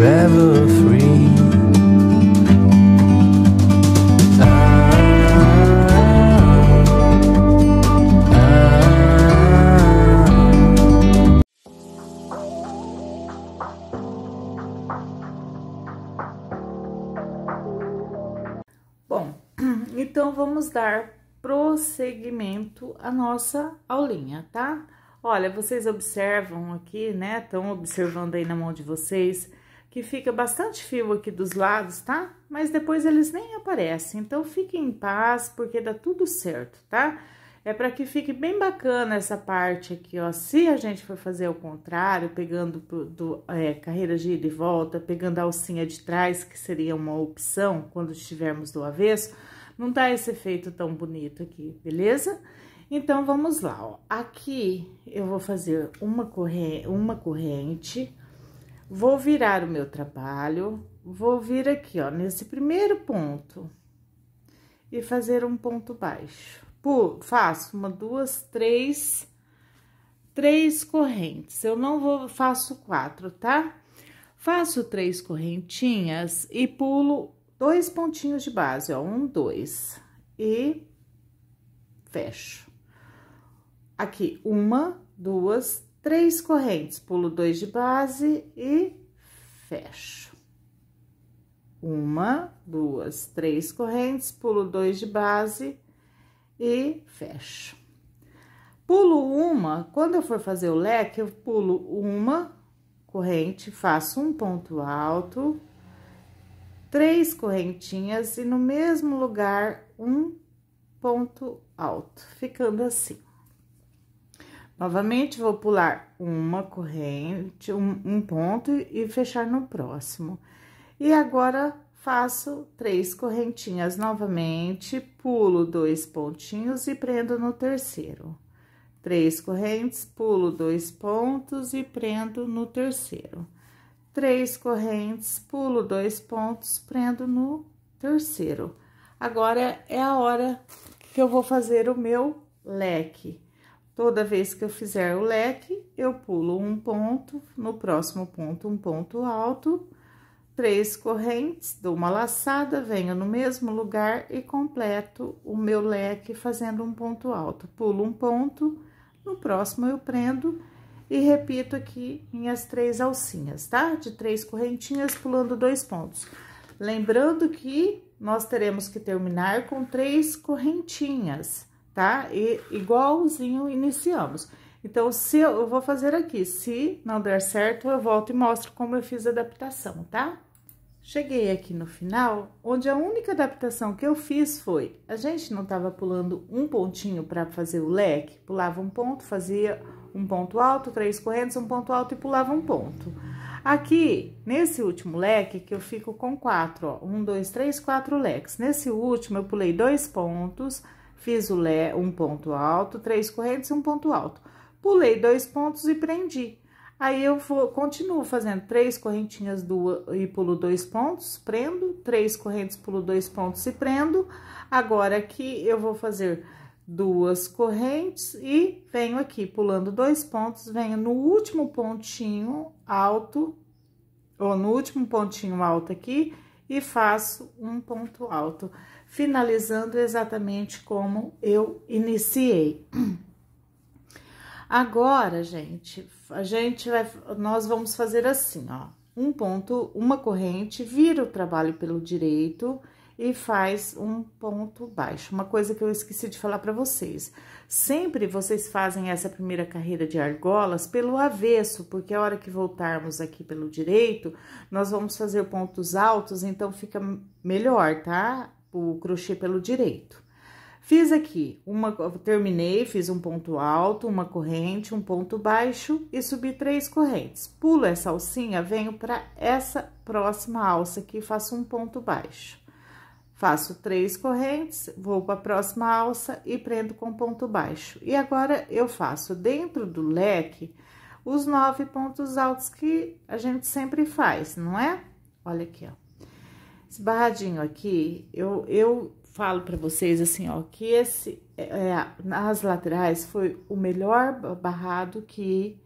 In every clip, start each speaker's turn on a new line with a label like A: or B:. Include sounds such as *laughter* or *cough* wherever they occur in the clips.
A: forever free. Bom, *clears throat* então vamos dar prosseguimento à nossa aulinha, tá? Olha, vocês observam aqui, né? Estão observando aí na mão de vocês que fica bastante fio aqui dos lados, tá? Mas depois eles nem aparecem, então fiquem em paz, porque dá tudo certo, tá? É para que fique bem bacana essa parte aqui, ó. Se a gente for fazer ao contrário, pegando do, é, carreira gira e volta, pegando a alcinha de trás, que seria uma opção quando estivermos do avesso, não dá tá esse efeito tão bonito aqui, beleza? Então, vamos lá, ó. Aqui eu vou fazer uma, corre uma corrente Vou virar o meu trabalho, vou vir aqui, ó, nesse primeiro ponto e fazer um ponto baixo. Por, faço uma, duas, três, três correntes. Eu não vou, faço quatro, tá? Faço três correntinhas e pulo dois pontinhos de base, ó, um, dois, e fecho. Aqui, uma, duas, três correntes, pulo dois de base e fecho. Uma, duas, três correntes, pulo dois de base e fecho. Pulo uma, quando eu for fazer o leque, eu pulo uma corrente, faço um ponto alto, três correntinhas e no mesmo lugar um ponto alto, ficando assim. Novamente, vou pular uma corrente, um, um, ponto e fechar no próximo. E agora, faço três correntinhas novamente, pulo dois pontinhos e prendo no terceiro. Três correntes, pulo dois pontos e prendo no terceiro. Três correntes, pulo dois pontos, prendo no terceiro. Agora, é a hora que eu vou fazer o meu leque. Toda vez que eu fizer o leque, eu pulo um ponto, no próximo ponto, um ponto alto, três correntes, dou uma laçada, venho no mesmo lugar e completo o meu leque fazendo um ponto alto. Pulo um ponto, no próximo eu prendo e repito aqui minhas três alcinhas, tá? De três correntinhas, pulando dois pontos. Lembrando que nós teremos que terminar com três correntinhas tá? E igualzinho iniciamos. Então, se eu, eu vou fazer aqui, se não der certo, eu volto e mostro como eu fiz a adaptação, tá? Cheguei aqui no final, onde a única adaptação que eu fiz foi, a gente não tava pulando um pontinho para fazer o leque, pulava um ponto, fazia um ponto alto, três correntes, um ponto alto e pulava um ponto. Aqui, nesse último leque, que eu fico com quatro, ó, um, dois, três, quatro leques. Nesse último, eu pulei dois pontos, Fiz o lé, um ponto alto, três correntes e um ponto alto. Pulei dois pontos e prendi. Aí, eu vou, continuo fazendo três correntinhas duas, e pulo dois pontos, prendo. Três correntes, pulo dois pontos e prendo. Agora, aqui, eu vou fazer duas correntes e venho aqui pulando dois pontos, venho no último pontinho alto, ou no último pontinho alto aqui, e faço um ponto alto finalizando exatamente como eu iniciei. Agora, gente, a gente vai, nós vamos fazer assim, ó, um ponto, uma corrente, vira o trabalho pelo direito e faz um ponto baixo. Uma coisa que eu esqueci de falar para vocês. Sempre vocês fazem essa primeira carreira de argolas pelo avesso, porque a hora que voltarmos aqui pelo direito, nós vamos fazer pontos altos, então fica melhor, tá? o crochê pelo direito. Fiz aqui uma, terminei, fiz um ponto alto, uma corrente, um ponto baixo e subi três correntes. Pulo essa alcinha, venho para essa próxima alça aqui, faço um ponto baixo. Faço três correntes, vou para a próxima alça e prendo com ponto baixo. E agora eu faço dentro do leque os nove pontos altos que a gente sempre faz, não é? Olha aqui, ó. Esse aqui, eu, eu falo para vocês assim, ó, que esse, é, é nas laterais, foi o melhor barrado que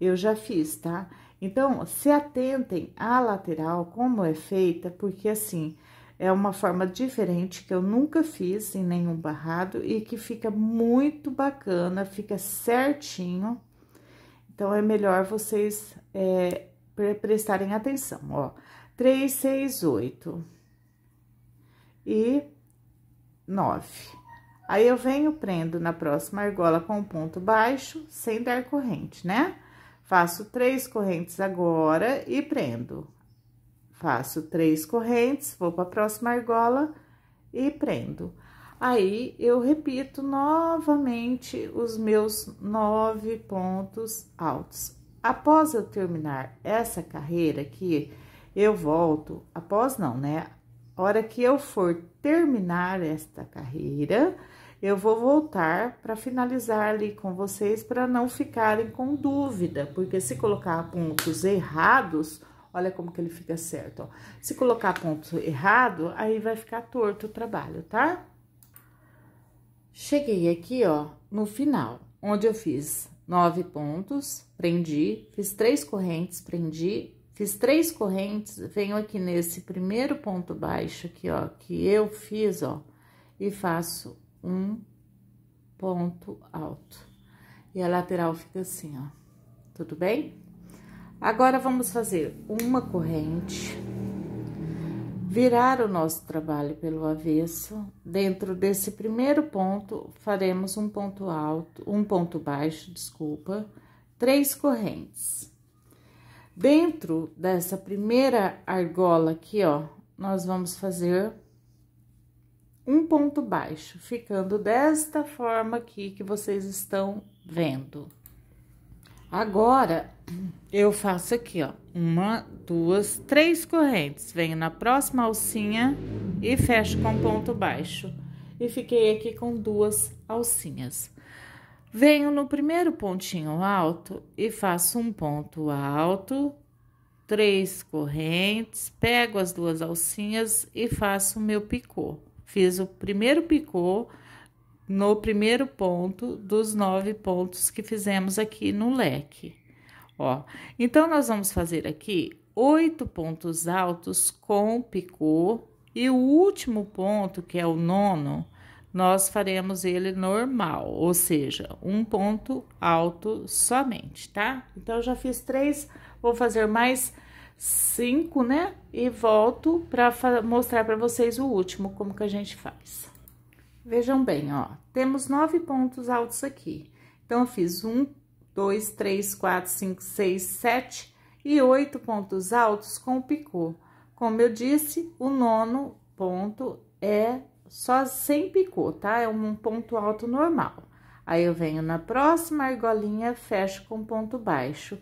A: eu já fiz, tá? Então, se atentem à lateral, como é feita, porque assim, é uma forma diferente que eu nunca fiz em nenhum barrado e que fica muito bacana, fica certinho. Então, é melhor vocês é, prestarem atenção, ó três, seis, oito e nove. Aí, eu venho prendo na próxima argola com um ponto baixo, sem dar corrente, né? Faço três correntes agora e prendo. Faço três correntes, vou para a próxima argola e prendo. Aí, eu repito novamente os meus nove pontos altos. Após eu terminar essa carreira aqui, eu volto, após não, né? A hora que eu for terminar esta carreira, eu vou voltar para finalizar ali com vocês para não ficarem com dúvida, porque se colocar pontos errados, olha como que ele fica certo, ó. Se colocar ponto errado, aí vai ficar torto o trabalho, tá? Cheguei aqui, ó, no final, onde eu fiz nove pontos, prendi, fiz três correntes, prendi Fiz três correntes, venho aqui nesse primeiro ponto baixo aqui, ó, que eu fiz, ó, e faço um ponto alto. E a lateral fica assim, ó, tudo bem? Agora, vamos fazer uma corrente, virar o nosso trabalho pelo avesso. Dentro desse primeiro ponto, faremos um ponto alto, um ponto baixo, desculpa, três correntes Dentro dessa primeira argola aqui, ó, nós vamos fazer um ponto baixo, ficando desta forma aqui que vocês estão vendo. Agora, eu faço aqui, ó, uma, duas, três correntes. Venho na próxima alcinha e fecho com ponto baixo. E fiquei aqui com duas alcinhas. Venho no primeiro pontinho alto e faço um ponto alto, três correntes, pego as duas alcinhas e faço o meu picô. Fiz o primeiro picô no primeiro ponto dos nove pontos que fizemos aqui no leque. Ó, então nós vamos fazer aqui oito pontos altos com picô e o último ponto, que é o nono, nós faremos ele normal, ou seja, um ponto alto somente, tá? Então, já fiz três, vou fazer mais cinco, né? E volto para mostrar para vocês o último, como que a gente faz. Vejam bem, ó, temos nove pontos altos aqui. Então, eu fiz um, dois, três, quatro, cinco, seis, sete e oito pontos altos com o picô. Como eu disse, o nono ponto é só sem picô, tá? É um ponto alto normal. Aí, eu venho na próxima argolinha, fecho com ponto baixo.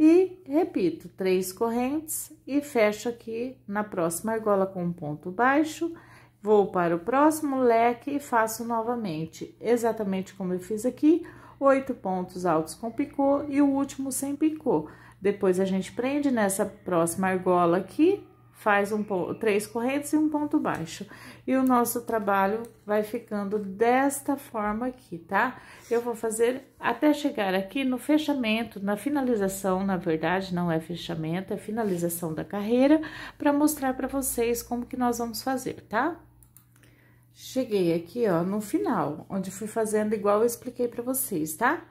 A: E repito, três correntes e fecho aqui na próxima argola com ponto baixo. Vou para o próximo leque e faço novamente, exatamente como eu fiz aqui, oito pontos altos com picô e o último sem picô. Depois, a gente prende nessa próxima argola aqui, faz um ponto, três correntes e um ponto baixo. E o nosso trabalho vai ficando desta forma aqui, tá? Eu vou fazer até chegar aqui no fechamento, na finalização, na verdade, não é fechamento, é finalização da carreira, para mostrar para vocês como que nós vamos fazer, tá? Cheguei aqui, ó, no final, onde fui fazendo igual eu expliquei para vocês, tá?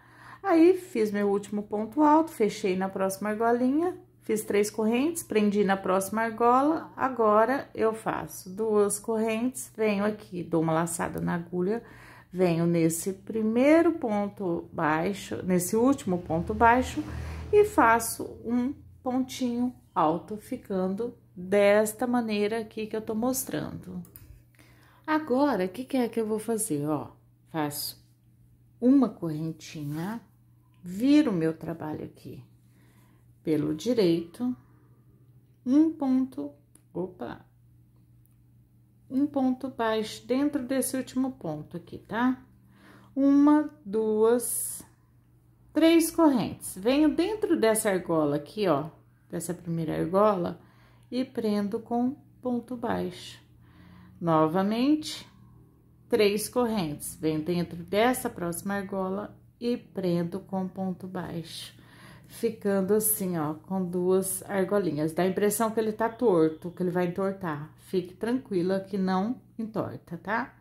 A: Aí, fiz meu último ponto alto, fechei na próxima argolinha, Fiz três correntes, prendi na próxima argola, agora eu faço duas correntes, venho aqui, dou uma laçada na agulha, venho nesse primeiro ponto baixo, nesse último ponto baixo, e faço um pontinho alto, ficando desta maneira aqui que eu tô mostrando. Agora, o que, que é que eu vou fazer? Ó, faço uma correntinha, viro o meu trabalho aqui pelo direito, um ponto, opa, um ponto baixo dentro desse último ponto aqui, tá? Uma, duas, três correntes. Venho dentro dessa argola aqui, ó, dessa primeira argola, e prendo com ponto baixo. Novamente, três correntes. Venho dentro dessa próxima argola e prendo com ponto baixo ficando assim, ó, com duas argolinhas. Dá a impressão que ele tá torto, que ele vai entortar. Fique tranquila que não entorta, tá?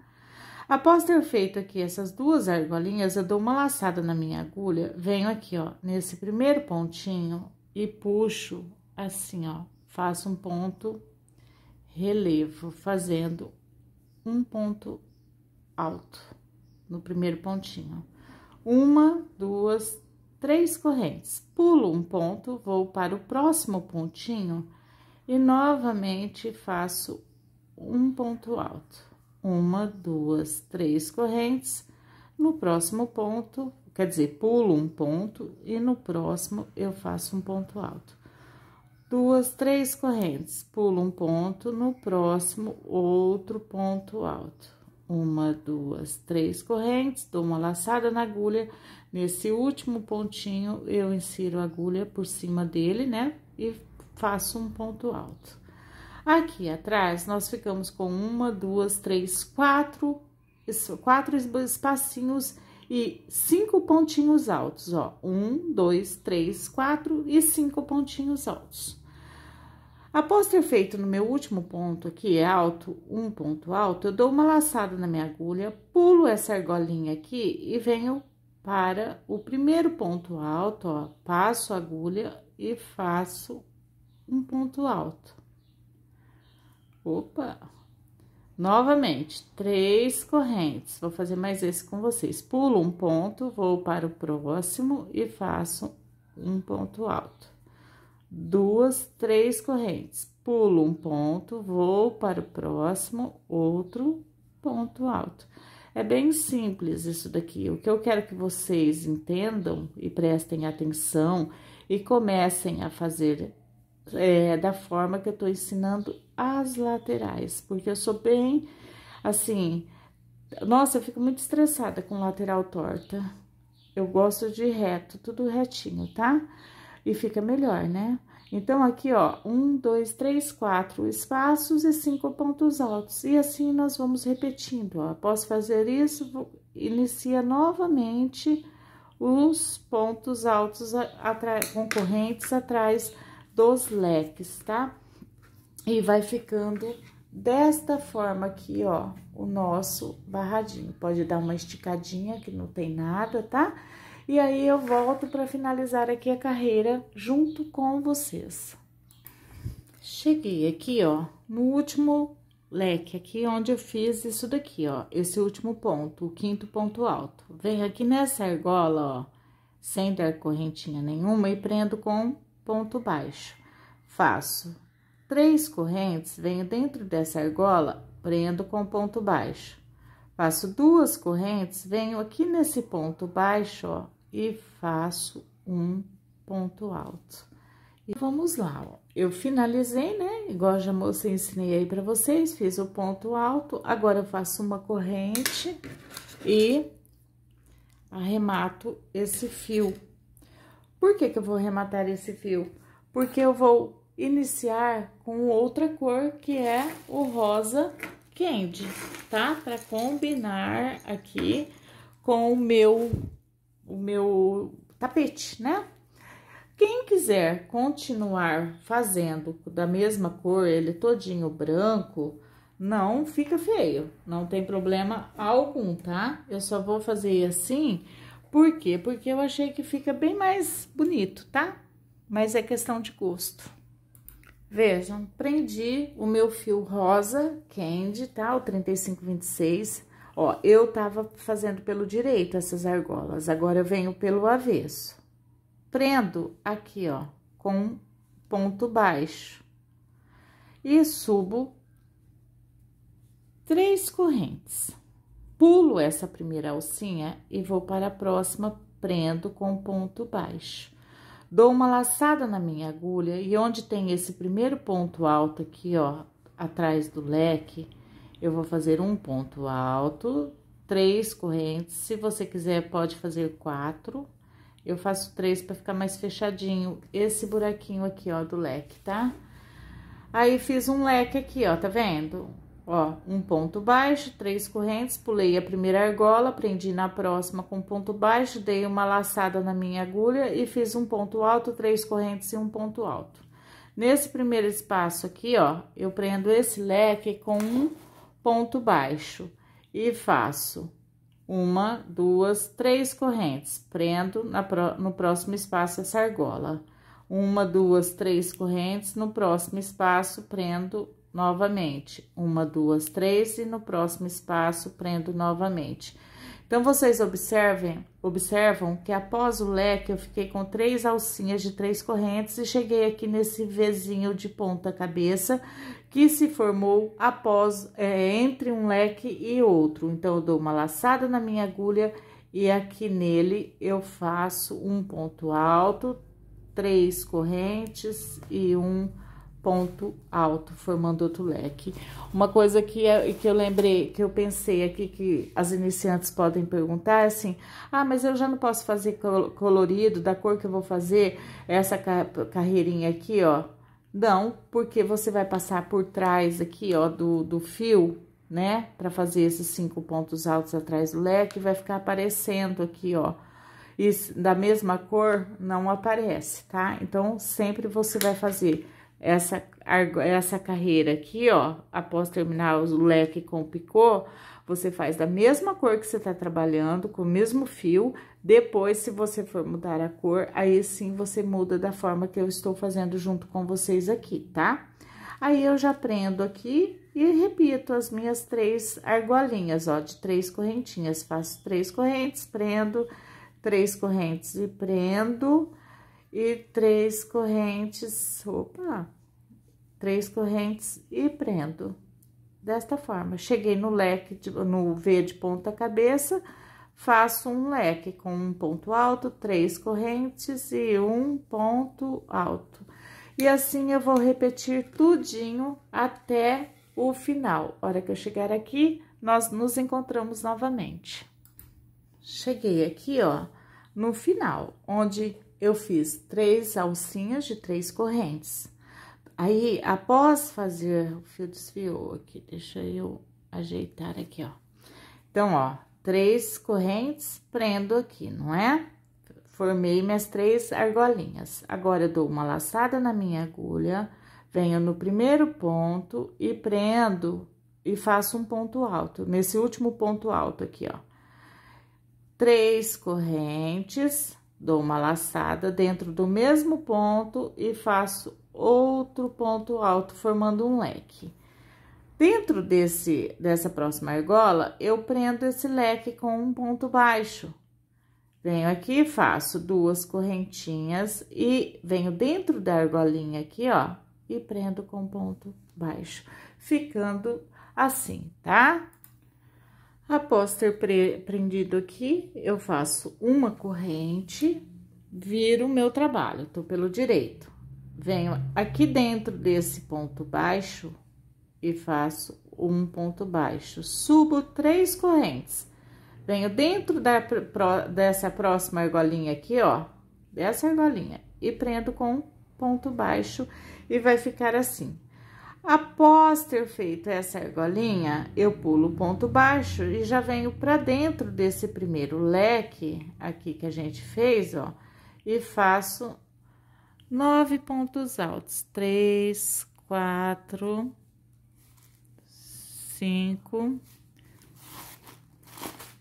A: Após ter feito aqui essas duas argolinhas, eu dou uma laçada na minha agulha, venho aqui, ó, nesse primeiro pontinho e puxo assim, ó, faço um ponto relevo, fazendo um ponto alto no primeiro pontinho. Uma, duas, três correntes. Pulo um ponto, vou para o próximo pontinho e novamente faço um ponto alto. Uma, duas, três correntes. No próximo ponto, quer dizer, pulo um ponto e no próximo eu faço um ponto alto. Duas, três correntes, pulo um ponto, no próximo outro ponto alto uma, duas, três correntes, dou uma laçada na agulha, nesse último pontinho eu insiro a agulha por cima dele, né? E faço um ponto alto. Aqui atrás, nós ficamos com uma, duas, três, quatro, quatro espacinhos e cinco pontinhos altos, ó. Um, dois, três, quatro e cinco pontinhos altos. Após ter feito no meu último ponto, que é alto, um ponto alto, eu dou uma laçada na minha agulha, pulo essa argolinha aqui e venho para o primeiro ponto alto, ó, passo a agulha e faço um ponto alto. Opa! Novamente, três correntes. Vou fazer mais esse com vocês. Pulo um ponto, vou para o próximo e faço um ponto alto duas, três correntes. Pulo um ponto, vou para o próximo, outro ponto alto. É bem simples isso daqui. O que eu quero que vocês entendam e prestem atenção e comecem a fazer é, da forma que eu estou ensinando as laterais, porque eu sou bem assim. Nossa, eu fico muito estressada com lateral torta. Eu gosto de reto, tudo retinho, tá? Tá? e fica melhor, né? Então, aqui, ó, um, dois, três, quatro espaços e cinco pontos altos. E assim, nós vamos repetindo, ó. Após fazer isso, inicia novamente os pontos altos concorrentes atrás dos leques, tá? E vai ficando desta forma aqui, ó, o nosso barradinho. Pode dar uma esticadinha que não tem nada, tá? Tá? E aí eu volto para finalizar aqui a carreira junto com vocês. Cheguei aqui, ó, no último leque aqui, onde eu fiz isso daqui, ó, esse último ponto, o quinto ponto alto. Venho aqui nessa argola, ó, sem dar correntinha nenhuma e prendo com ponto baixo. Faço três correntes, venho dentro dessa argola, prendo com ponto baixo. Faço duas correntes, venho aqui nesse ponto baixo, ó, e faço um ponto alto. E vamos lá, ó. Eu finalizei, né? Igual já mostrei, ensinei aí pra vocês, fiz o ponto alto. Agora, eu faço uma corrente e arremato esse fio. Por que que eu vou arrematar esse fio? Porque eu vou iniciar com outra cor, que é o rosa candy, tá? Pra combinar aqui com o meu o meu tapete, né? Quem quiser continuar fazendo da mesma cor, ele todinho branco, não fica feio, não tem problema algum, tá? Eu só vou fazer assim, por quê? Porque eu achei que fica bem mais bonito, tá? Mas é questão de gosto. Vejam, prendi o meu fio rosa candy, tá? O 3526 Ó, eu tava fazendo pelo direito essas argolas, agora eu venho pelo avesso. Prendo aqui, ó, com ponto baixo. E subo três correntes. Pulo essa primeira alcinha e vou para a próxima, prendo com ponto baixo. Dou uma laçada na minha agulha e onde tem esse primeiro ponto alto aqui, ó, atrás do leque eu vou fazer um ponto alto, três correntes. Se você quiser, pode fazer quatro. Eu faço três para ficar mais fechadinho esse buraquinho aqui, ó, do leque, tá? Aí, fiz um leque aqui, ó, tá vendo? Ó, um ponto baixo, três correntes, pulei a primeira argola, prendi na próxima com ponto baixo, dei uma laçada na minha agulha e fiz um ponto alto, três correntes e um ponto alto. Nesse primeiro espaço aqui, ó, eu prendo esse leque com um ponto baixo e faço uma, duas, três correntes, prendo na, no próximo espaço essa argola. Uma, duas, três correntes, no próximo espaço prendo novamente. Uma, duas, três e no próximo espaço prendo novamente então, vocês observem, observam que após o leque, eu fiquei com três alcinhas de três correntes e cheguei aqui nesse vizinho de ponta cabeça, que se formou após, é, entre um leque e outro. Então, eu dou uma laçada na minha agulha e aqui nele eu faço um ponto alto, três correntes e um ponto alto, formando outro leque. Uma coisa que, é, que eu lembrei, que eu pensei aqui, que as iniciantes podem perguntar, é assim, ah, mas eu já não posso fazer colorido, da cor que eu vou fazer, essa carreirinha aqui, ó. Não, porque você vai passar por trás aqui, ó, do, do fio, né? Pra fazer esses cinco pontos altos atrás do leque, vai ficar aparecendo aqui, ó. E da mesma cor, não aparece, tá? Então, sempre você vai fazer essa, essa carreira aqui, ó, após terminar o leque com o picô, você faz da mesma cor que você tá trabalhando, com o mesmo fio. Depois, se você for mudar a cor, aí sim você muda da forma que eu estou fazendo junto com vocês aqui, tá? Aí, eu já prendo aqui e repito as minhas três argolinhas, ó, de três correntinhas. Faço três correntes, prendo, três correntes e prendo e três correntes, opa, três correntes e prendo. Desta forma, cheguei no leque, de, no V de ponta cabeça, faço um leque com um ponto alto, três correntes e um ponto alto. E assim, eu vou repetir tudinho até o final. A hora que eu chegar aqui, nós nos encontramos novamente. Cheguei aqui, ó, no final, onde eu fiz três alcinhas de três correntes. Aí, após fazer o fio desfiou aqui, deixa eu ajeitar aqui, ó. Então, ó, três correntes, prendo aqui, não é? Formei minhas três argolinhas. Agora, eu dou uma laçada na minha agulha, venho no primeiro ponto e prendo e faço um ponto alto, nesse último ponto alto aqui, ó. Três correntes Dou uma laçada dentro do mesmo ponto e faço outro ponto alto, formando um leque. Dentro desse, dessa próxima argola, eu prendo esse leque com um ponto baixo. Venho aqui, faço duas correntinhas e venho dentro da argolinha aqui, ó, e prendo com ponto baixo, ficando assim, tá? Após ter prendido aqui, eu faço uma corrente, viro o meu trabalho, tô pelo direito. Venho aqui dentro desse ponto baixo e faço um ponto baixo. Subo três correntes. Venho dentro da, dessa próxima argolinha aqui, ó, dessa argolinha, e prendo com ponto baixo e vai ficar assim. Após ter feito essa argolinha, eu pulo o ponto baixo e já venho para dentro desse primeiro leque aqui que a gente fez, ó, e faço nove pontos altos. Três, quatro, cinco,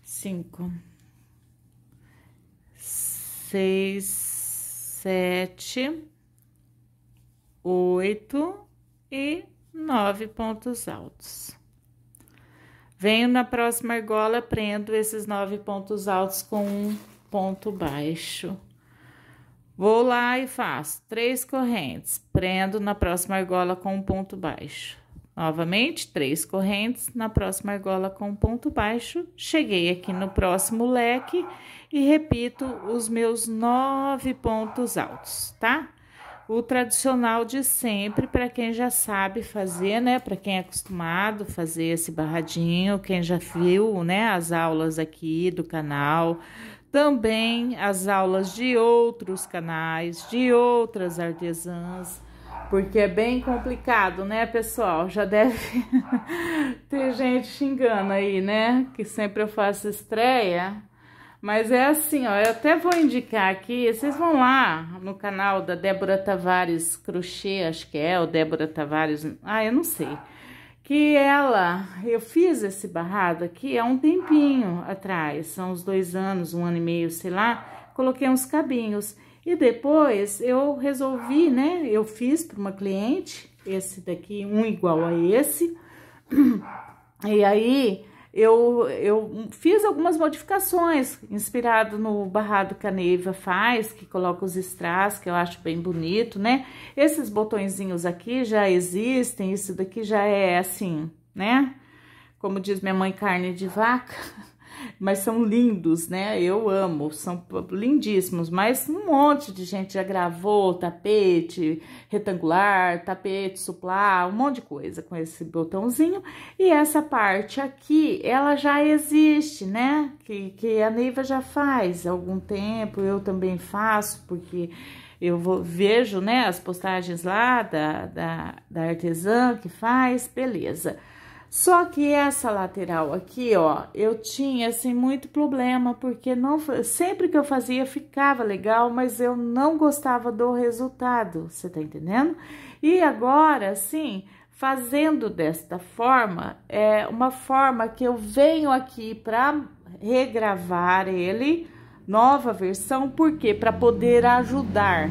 A: cinco, seis, sete, oito e nove pontos altos. Venho na próxima argola, prendo esses nove pontos altos com um ponto baixo. Vou lá e faço três correntes, prendo na próxima argola com um ponto baixo. Novamente, três correntes na próxima argola com um ponto baixo. Cheguei aqui no próximo leque e repito os meus nove pontos altos, tá? o tradicional de sempre para quem já sabe fazer, né? Para quem é acostumado fazer esse barradinho, quem já viu, né, as aulas aqui do canal, também as aulas de outros canais, de outras artesãs, porque é bem complicado, né, pessoal? Já deve *laughs* ter gente xingando aí, né? Que sempre eu faço estreia mas é assim, ó, eu até vou indicar aqui, vocês vão lá no canal da Débora Tavares Crochê, acho que é, o Débora Tavares, ah, eu não sei. Que ela, eu fiz esse barrado aqui há um tempinho atrás, são uns dois anos, um ano e meio, sei lá, coloquei uns cabinhos. E depois eu resolvi, né, eu fiz para uma cliente, esse daqui, um igual a esse, *clears throat* e aí eu, eu fiz algumas modificações, inspirado no barrado que a Neiva faz, que coloca os strass, que eu acho bem bonito, né? Esses botõezinhos aqui já existem, isso daqui já é assim, né? Como diz minha mãe, carne de vaca. *laughs* mas são lindos, né? Eu amo, são lindíssimos, mas um monte de gente já gravou tapete retangular, tapete suplá, um monte de coisa com esse botãozinho. E essa parte aqui, ela já existe, né? Que, que a Neiva já faz há algum tempo, eu também faço, porque eu vou, vejo, né, as postagens lá da, da, da artesã que faz, beleza. Beleza. Só que essa lateral aqui, ó, eu tinha, assim, muito problema, porque não sempre que eu fazia ficava legal, mas eu não gostava do resultado, você tá entendendo? E agora, assim, fazendo desta forma, é uma forma que eu venho aqui para regravar ele, nova versão, porque para poder ajudar,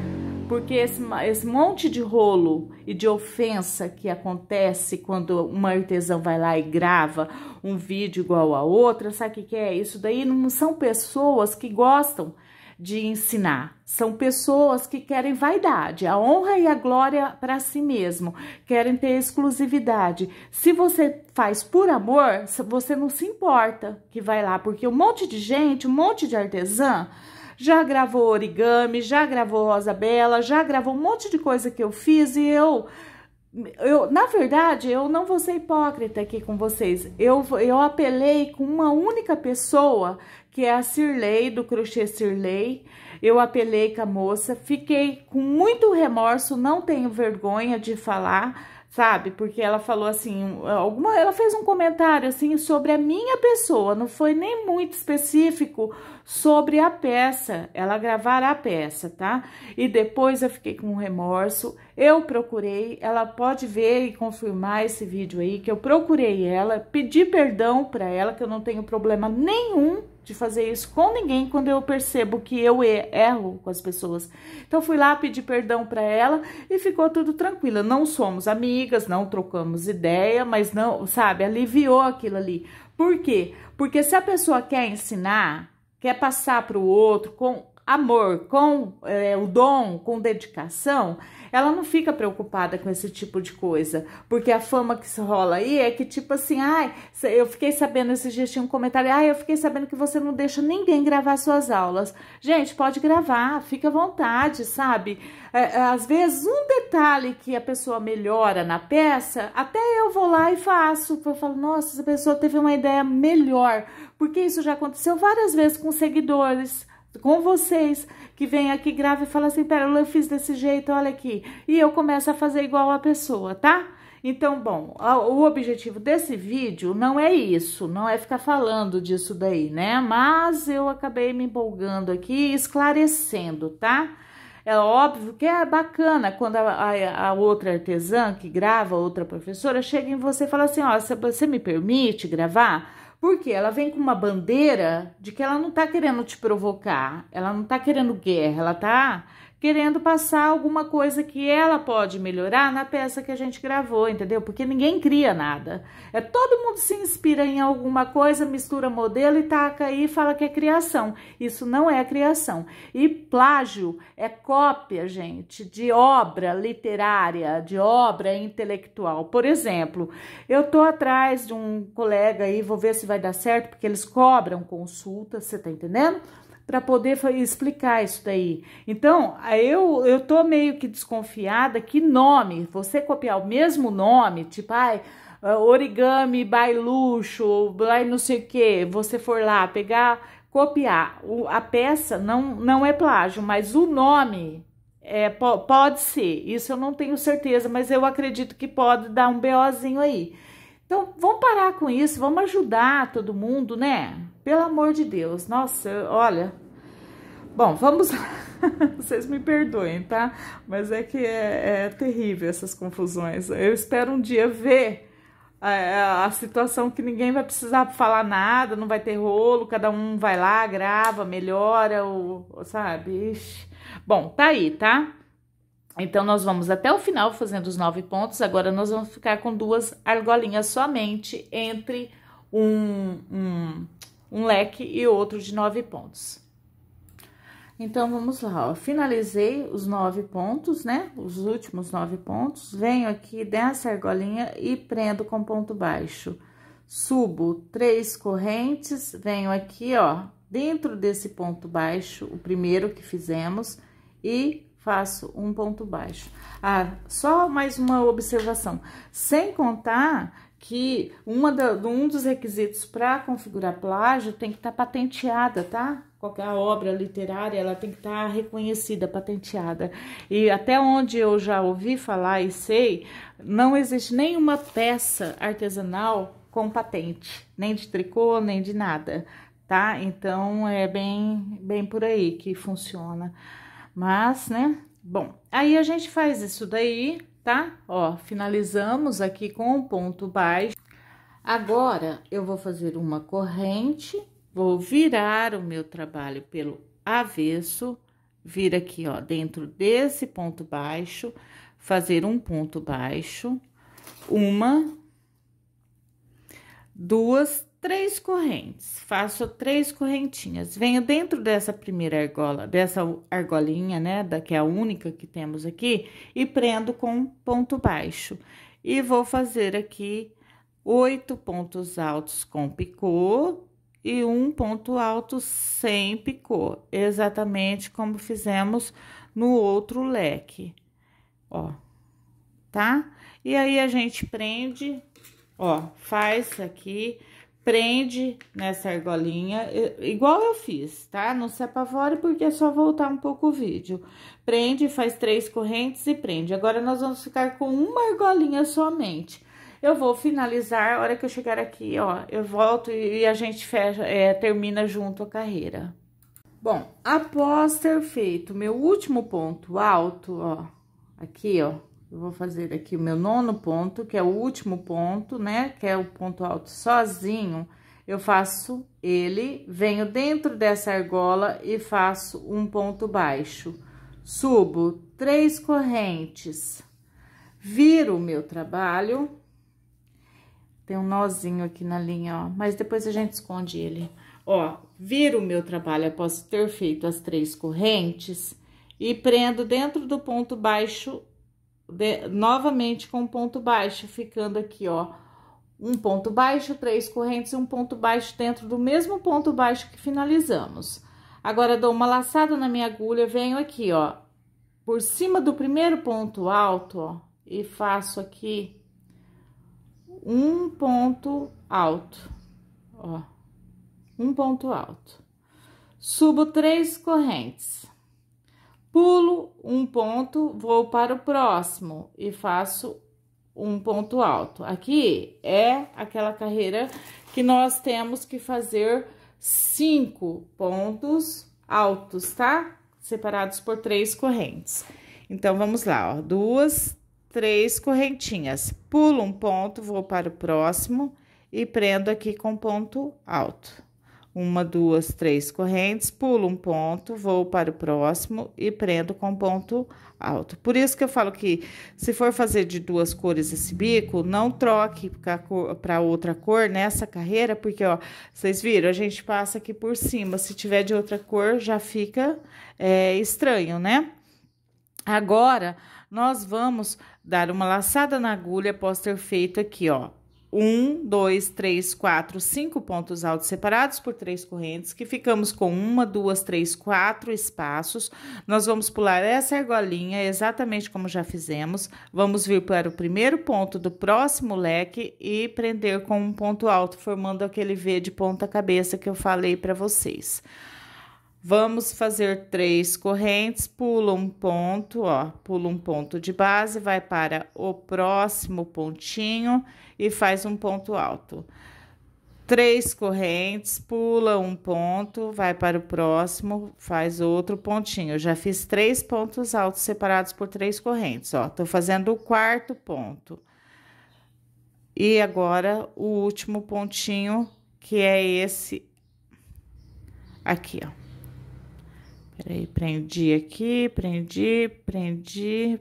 A: porque esse, esse monte de rolo e de ofensa que acontece quando uma artesã vai lá e grava um vídeo igual a outra, sabe o que, é? Isso daí não são pessoas que gostam de ensinar. São pessoas que querem vaidade, a honra e a glória para si mesmo, querem ter exclusividade. Se você faz por amor, você não se importa que vai lá, porque um monte de gente, um monte de artesã já gravou origami, já gravou rosa bela, já gravou um monte de coisa que eu fiz e eu eu, na verdade, eu não vou ser hipócrita aqui com vocês. Eu, eu apelei com uma única pessoa, que é a Cirlei, do crochê Cirlei. Eu apelei com a moça, fiquei com muito remorso, não tenho vergonha de falar sabe? Porque ela falou assim, alguma, ela fez um comentário assim sobre a minha pessoa, não foi nem muito específico sobre a peça, ela gravar a peça, tá? E depois eu fiquei com remorso, eu procurei, ela pode ver e confirmar esse vídeo aí que eu procurei ela, pedi perdão para ela que eu não tenho problema nenhum de fazer isso com ninguém quando eu percebo que eu erro com as pessoas. Então fui lá pedir perdão para ela e ficou tudo tranquila. Não somos amigas, não trocamos ideia, mas não, sabe, aliviou aquilo ali. Por quê? Porque se a pessoa quer ensinar, quer passar para o outro com amor, com é, o dom, com dedicação, ela não fica preocupada com esse tipo de coisa, porque a fama que se rola aí é que tipo assim, ai, eu fiquei sabendo esses dias tinha um comentário, ai, eu fiquei sabendo que você não deixa ninguém gravar suas aulas. Gente, pode gravar, fica à vontade, sabe? É, é às vezes um detalhe que a pessoa melhora na peça, até eu vou lá e faço, eu falo, nossa, essa pessoa teve uma ideia melhor, porque isso já aconteceu várias vezes com seguidores com vocês, que vem aqui grava e fala assim, pera, eu fiz desse jeito, olha aqui. E eu começo a fazer igual a pessoa, tá? Então, bom, o objetivo desse vídeo não é isso, não é ficar falando disso daí, né? Mas eu acabei me empolgando aqui, esclarecendo, tá? É óbvio que é bacana quando a, a, a outra artesã que grava, outra professora, chega em você e fala assim, ó, você me permite gravar? Porque ela vem com uma bandeira de que ela não tá querendo te provocar, ela não tá querendo guerra, ela tá querendo passar alguma coisa que ela pode melhorar na peça que a gente gravou, entendeu? Porque ninguém cria nada. É todo mundo se inspira em alguma coisa, mistura modelo e taca aí e fala que é criação. Isso não é criação. E plágio é cópia, gente, de obra literária, de obra intelectual. Por exemplo, eu tô atrás de um colega aí, vou ver se vai dar certo, porque eles cobram consulta, você tá entendendo? para poder explicar isso daí. Então, eu eu tô meio que desconfiada que nome, você copiar o mesmo nome, tipo, ai, ah, origami by luxo, by não sei o que, você for lá pegar, copiar o, a peça não não é plágio, mas o nome é, pode ser. Isso eu não tenho certeza, mas eu acredito que pode dar um BOzinho aí. Então, vamos parar com isso, vamos ajudar todo mundo, né? Pelo amor de Deus. Nossa, olha. Bom, vamos lá. *laughs* Vocês me perdoem, tá? Mas é que é, é, terrível essas confusões. Eu espero um dia ver a, é, a, situação que ninguém vai precisar falar nada, não vai ter rolo, cada um vai lá, grava, melhora, ou, sabe? Ixi. Bom, tá aí, tá? Então, nós vamos até o final fazendo os nove pontos. Agora, nós vamos ficar com duas argolinhas somente entre um, um, um leque e outro de nove pontos. Então, vamos lá, ó. Finalizei os nove pontos, né? Os últimos nove pontos. Venho aqui dessa argolinha e prendo com ponto baixo. Subo três correntes, venho aqui, ó, dentro desse ponto baixo, o primeiro que fizemos, e faço um ponto baixo. Ah, só mais uma observação, sem contar que uma da, um dos requisitos para configurar plágio tem que estar tá patenteada, tá? Qualquer obra literária, ela tem que estar tá reconhecida, patenteada. E até onde eu já ouvi falar e sei, não existe nenhuma peça artesanal com patente, nem de tricô, nem de nada, tá? Então, é bem, bem por aí que funciona. Mas, né? Bom, aí a gente faz isso daí, tá? Ó, finalizamos aqui com um ponto baixo. Agora, eu vou fazer uma corrente, vou virar o meu trabalho pelo avesso, vir aqui, ó, dentro desse ponto baixo, fazer um ponto baixo, uma, duas, três correntes, faço três correntinhas, venho dentro dessa primeira argola, dessa argolinha, né, da, que é a única que temos aqui, e prendo com ponto baixo. E vou fazer aqui oito pontos altos com picô e um ponto alto sem picô, exatamente como fizemos no outro leque, ó, tá? E aí, a gente prende, ó, faz aqui prende nessa argolinha, igual eu fiz, tá? Não se apavore, porque é só voltar um pouco o vídeo. Prende, faz três correntes e prende. Agora, nós vamos ficar com uma argolinha somente. Eu vou finalizar, a hora que eu chegar aqui, ó, eu volto e a gente fecha, é, termina junto a carreira. Bom, após ter feito meu último ponto alto, ó, aqui, ó, eu vou fazer aqui o meu nono ponto, que é o último ponto, né? Que é o ponto alto sozinho. Eu faço ele, venho dentro dessa argola e faço um ponto baixo. Subo três correntes, viro o meu trabalho. Tem um nozinho aqui na linha, ó, mas depois a gente esconde ele. Ó, viro o meu trabalho após ter feito as três correntes e prendo dentro do ponto baixo de, novamente com ponto baixo, ficando aqui, ó, um ponto baixo, três correntes e um ponto baixo dentro do mesmo ponto baixo que finalizamos. Agora, dou uma laçada na minha agulha, venho aqui, ó, por cima do primeiro ponto alto, ó, e faço aqui um ponto alto, ó, um ponto alto. Subo três correntes. Pulo um ponto, vou para o próximo e faço um ponto alto. Aqui é aquela carreira que nós temos que fazer cinco pontos altos, tá? Separados por três correntes. Então, vamos lá, ó, duas, três correntinhas. Pulo um ponto, vou para o próximo e prendo aqui com ponto alto uma, duas, três correntes, pulo um ponto, vou para o próximo e prendo com ponto alto. Por isso que eu falo que se for fazer de duas cores esse bico, não troque para outra cor nessa carreira, porque, ó, vocês viram, a gente passa aqui por cima. Se tiver de outra cor, já fica é, estranho, né? Agora, nós vamos dar uma laçada na agulha após ter feito aqui, ó, um, dois, três, quatro, cinco pontos altos separados por três correntes, que ficamos com uma, duas, três, quatro espaços. Nós vamos pular essa argolinha exatamente como já fizemos. Vamos vir para o primeiro ponto do próximo leque e prender com um ponto alto, formando aquele V de ponta cabeça que eu falei para vocês. Vamos fazer três correntes, pula um ponto, ó, pula um ponto de base, vai para o próximo pontinho e faz um ponto alto. Três correntes, pula um ponto, vai para o próximo, faz outro pontinho. Eu já fiz três pontos altos separados por três correntes, ó. Tô fazendo o quarto ponto. E agora o último pontinho, que é esse aqui, ó. Peraí, prendi aqui, prendi, prendi,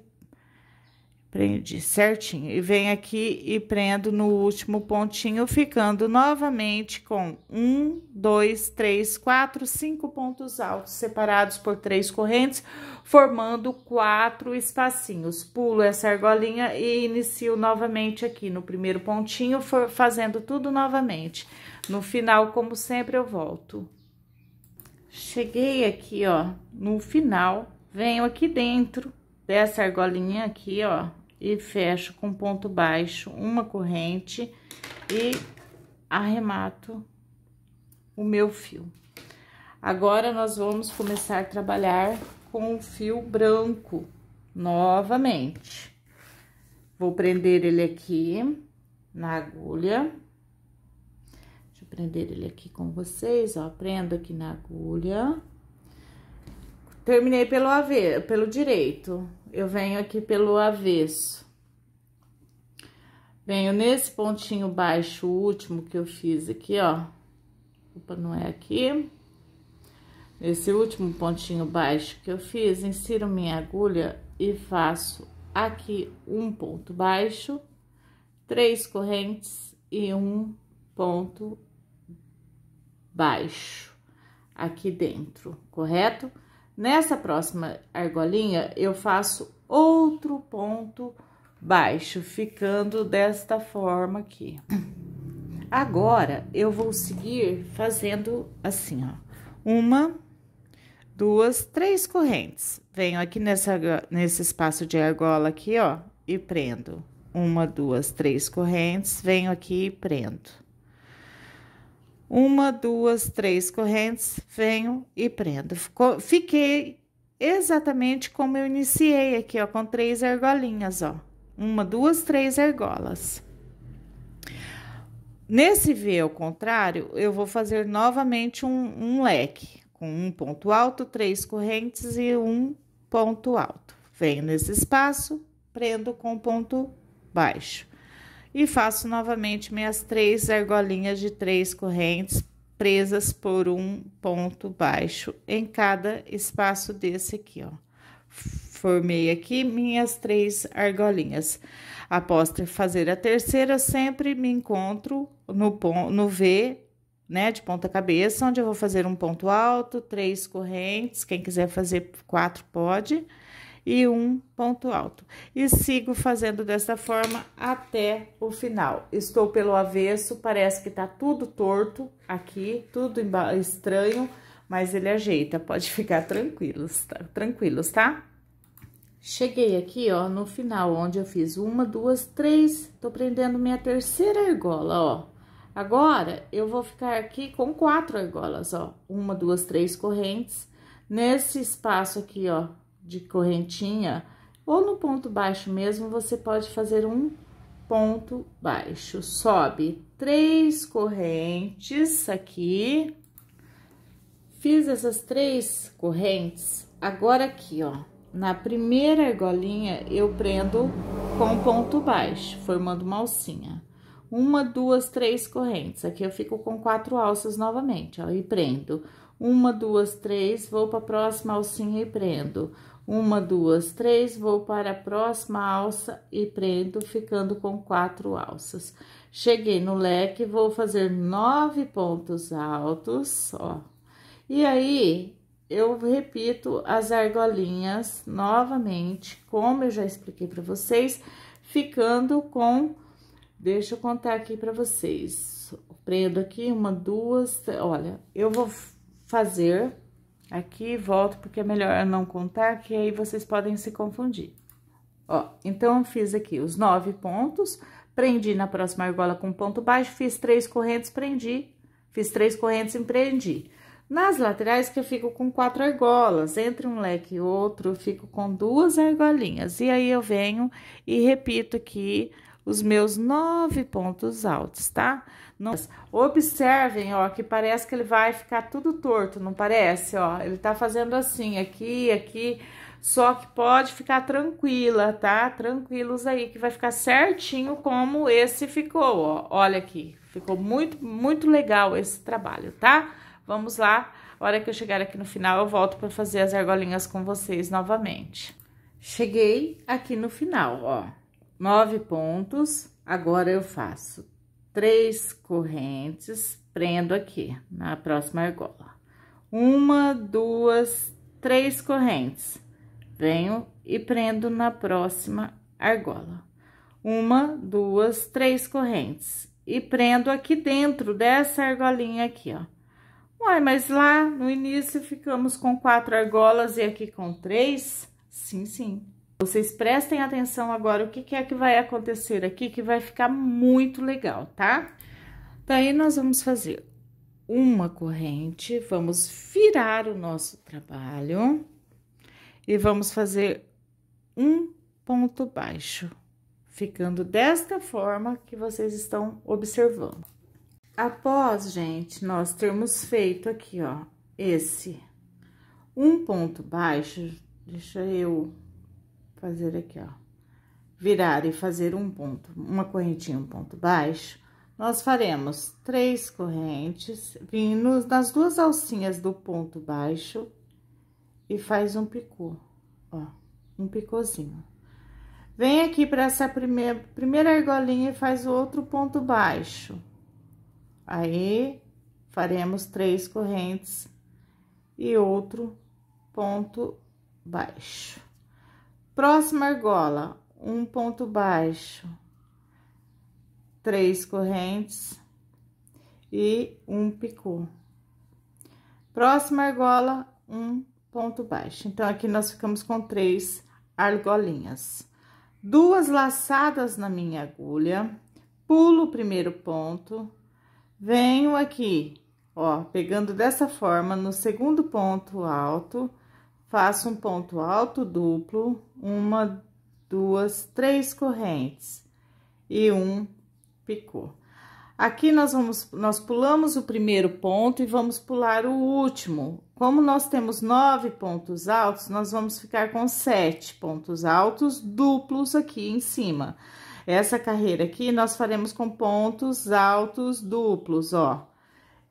A: Prendi certinho e venho aqui e prendo no último pontinho, ficando novamente com um, dois, três, quatro, cinco pontos altos separados por três correntes, formando quatro espacinhos. Pulo essa argolinha e inicio novamente aqui no primeiro pontinho, fazendo tudo novamente. No final, como sempre, eu volto. Cheguei aqui, ó, no final, venho aqui dentro dessa argolinha aqui, ó, e fecho com ponto baixo uma corrente e arremato o meu fio. Agora, nós vamos começar a trabalhar com o fio branco novamente. Vou prender ele aqui na agulha. Deixa eu prender ele aqui com vocês, ó. Prendo aqui na agulha. Terminei pelo, pelo direito eu venho aqui pelo avesso. Venho nesse pontinho baixo último que eu fiz aqui, ó. Opa, não é aqui. Nesse último pontinho baixo que eu fiz, insiro minha agulha e faço aqui um ponto baixo, três correntes e um ponto baixo aqui dentro, correto? Nessa próxima argolinha, eu faço outro ponto baixo, ficando desta forma aqui. Agora, eu vou seguir fazendo assim, ó. Uma, duas, três correntes. Venho aqui nessa, nesse espaço de argola aqui, ó, e prendo. Uma, duas, três correntes, venho aqui e prendo uma, duas, três correntes, venho e prendo. Ficou, fiquei exatamente como eu iniciei aqui, ó, com três argolinhas, ó. Uma, duas, três argolas. Nesse V ao contrário, eu vou fazer novamente um, um leque, com um ponto alto, três correntes e um ponto alto. Venho nesse espaço, prendo com ponto baixo e faço novamente minhas três argolinhas de três correntes presas por um ponto baixo em cada espaço desse aqui, ó. Formei aqui minhas três argolinhas. Após fazer a terceira, sempre me encontro no, ponto no V, né, de ponta cabeça, onde eu vou fazer um ponto alto, três correntes, quem quiser fazer quatro Pode e um ponto alto. E sigo fazendo dessa forma até o final. Estou pelo avesso, parece que tá tudo torto aqui, tudo estranho, mas ele ajeita, pode ficar tranquilos, tá? Tranquilos, tá? Cheguei aqui, ó, no final, onde eu fiz uma, duas, três, tô prendendo minha terceira argola, ó. Agora, eu vou ficar aqui com quatro argolas, ó. Uma, duas, três correntes. Nesse espaço aqui, ó, de correntinha ou no ponto baixo mesmo, você pode fazer um ponto baixo. Sobe três correntes aqui. Fiz essas três correntes. Agora aqui, ó, na primeira argolinha eu prendo com ponto baixo, formando uma alcinha. Uma, duas, três correntes. Aqui eu fico com quatro alças novamente, ó, e prendo. Uma, duas, três, vou para a próxima alcinha e prendo uma, duas, três, vou para a próxima alça e prendo, ficando com quatro alças. Cheguei no leque, vou fazer nove pontos altos, ó. E aí, eu repito as argolinhas novamente, como eu já expliquei para vocês, ficando com... Deixa eu contar aqui para vocês. Prendo aqui, uma, duas, olha, eu vou fazer Aqui volto porque é melhor não contar, que aí vocês podem se confundir. Ó, então fiz aqui os nove pontos, prendi na próxima argola com ponto baixo, fiz três correntes, prendi, fiz três correntes e prendi. Nas laterais que eu fico com quatro argolas, entre um leque e outro eu fico com duas argolinhas. E aí eu venho e repito aqui os meus nove pontos altos, tá? Tá? Não... Observem, ó, que parece que ele vai ficar tudo torto, não parece? Ó, ele tá fazendo assim, aqui, aqui, só que pode ficar tranquila, tá? Tranquilos aí, que vai ficar certinho como esse ficou, ó. Olha aqui, ficou muito, muito legal esse trabalho, tá? Vamos lá, a hora que eu chegar aqui no final, eu volto para fazer as argolinhas com vocês novamente. Cheguei aqui no final, ó, nove pontos, agora eu faço três correntes, prendo aqui na próxima argola. Uma, duas, três correntes, venho e prendo na próxima argola. Uma, duas, três correntes e prendo aqui dentro dessa argolinha aqui, ó. Uai, mas lá no início ficamos com quatro argolas e aqui com três? Sim, sim. Vocês prestem atenção agora o que, é que vai acontecer aqui, que vai ficar muito legal, tá? Daí, nós vamos fazer uma corrente, vamos virar o nosso trabalho e vamos fazer um ponto baixo, ficando desta forma que vocês estão observando. Após, gente, nós termos feito aqui, ó, esse um ponto baixo, deixa eu fazer aqui, ó, virar e fazer um ponto, uma correntinha, um ponto baixo, nós faremos três correntes, vindo nas duas alcinhas do ponto baixo e faz um picô, ó, um picôzinho. Vem aqui para essa primeira, primeira argolinha e faz o outro ponto baixo. Aí, faremos três correntes e outro ponto baixo. Próxima argola, um ponto baixo, três correntes e um picô. Próxima argola, um ponto baixo. Então, aqui nós ficamos com três argolinhas. Duas laçadas na minha agulha, pulo o primeiro ponto, venho aqui, ó, pegando dessa forma no segundo ponto alto, Faço um ponto alto duplo, uma, duas, três correntes e um picô. Aqui nós vamos, nós pulamos o primeiro ponto e vamos pular o último. Como nós temos nove pontos altos, nós vamos ficar com sete pontos altos duplos aqui em cima. Essa carreira aqui nós faremos com pontos altos duplos, ó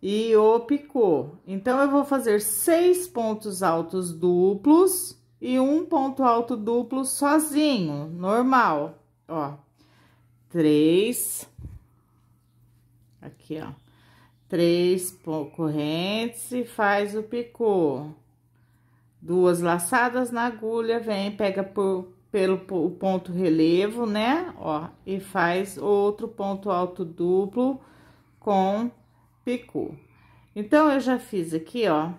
A: e o picô. Então, eu vou fazer seis pontos altos duplos e um ponto alto duplo sozinho, normal, ó. Três, aqui, ó. Três correntes e faz o picô. Duas laçadas na agulha, vem, pega por, pelo ponto relevo, né? Ó, e faz outro ponto alto duplo com picô. Então, eu já fiz aqui, ó,